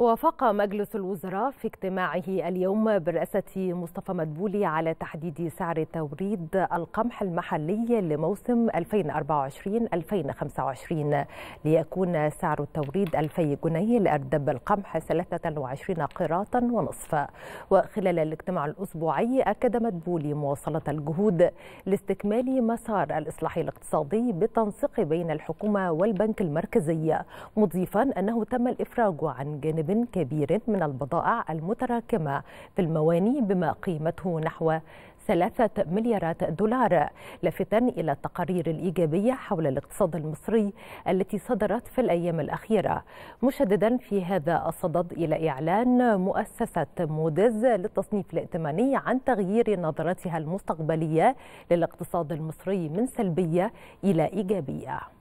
وافق مجلس الوزراء في اجتماعه اليوم برئاسة مصطفى مدبولي على تحديد سعر توريد القمح المحلي لموسم 2024-2025 ليكون سعر التوريد 2000 جنيه لأردب القمح 23 قراطا ونصف وخلال الاجتماع الأسبوعي أكد مدبولي مواصلة الجهود لاستكمال مسار الإصلاح الاقتصادي بالتنسيق بين الحكومة والبنك المركزي مضيفا أنه تم الإفراج عن جانب كبير من البضائع المتراكمة في المواني بما قيمته نحو ثلاثة مليارات دولار لافتا إلى التقارير الإيجابية حول الاقتصاد المصري التي صدرت في الأيام الأخيرة مشددا في هذا الصدد إلى إعلان مؤسسة موديز للتصنيف الائتماني عن تغيير نظرتها المستقبلية للاقتصاد المصري من سلبية إلى إيجابية